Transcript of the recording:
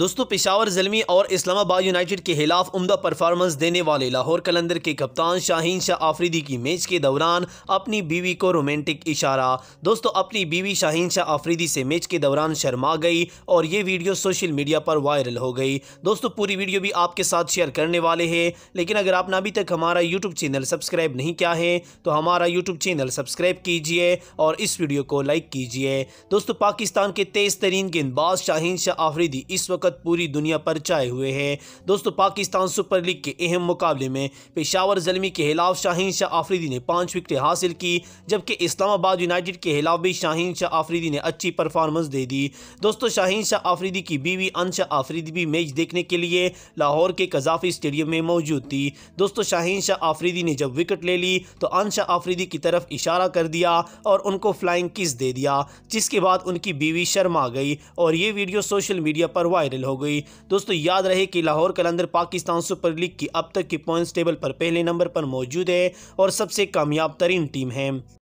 दोस्तों पिशावर जलमी और इस्लामाबाद यूनाइटेड के खिलाफ उमदा परफॉर्मेंस देने वाले लाहौर कलंदर के कप्तान शाहीन शाह आफरीदी की मैच के दौरान अपनी बीवी को रोमांटिक इशारा दोस्तों अपनी बीवी शाहीन शाह आफरीदी से मैच के दौरान शर्मा गई और ये वीडियो सोशल मीडिया पर वायरल हो गई दोस्तों पूरी वीडियो भी आपके साथ शेयर करने वाले हैं लेकिन अगर आपने अभी तक हमारा यूट्यूब चैनल सब्सक्राइब नहीं किया है तो हमारा यूट्यूब चैनल सब्सक्राइब कीजिए और इस वीडियो को लाइक कीजिए दोस्तों पाकिस्तान के तेज तरीन गेंदबाज शाहीन शाह आफरीदी इस वक्त वक्त पूरी दुनिया पर छाए हुए हैं दोस्तों पाकिस्तान सुपर लीग के अहम मुकाबले में पेशावर जलमी के खिलाफ शाहीन शाह आफरीदी ने पाँच विकटें हासिल की जबकि इस्लामाबाद यूनाइटेड के खिलाफ भी शाहीन शाह आफरीदी ने अच्छी परफॉर्मेंस दे दी दोस्तों शाहीन शाह आफरीदी की बीवी अनशा आफरीदी भी मैच देखने के लिए लाहौर के कजाफी स्टेडियम में मौजूद थी दोस्तों शाहीन शाह आफरीदी ने जब विकेट ले ली तो अनशा आफरीदी की तरफ इशारा कर दिया और उनको फ्लाइंग किस दे दिया जिसके बाद उनकी बीवी शर्मा गई और ये वीडियो सोशल मीडिया पर वायरल वायरल हो गई दोस्तों याद रहे कि लाहौर कलंदर पाकिस्तान सुपर लीग की अब तक की पॉइंट्स टेबल पर पहले नंबर पर मौजूद है और सबसे कामयाब तरीन टीम है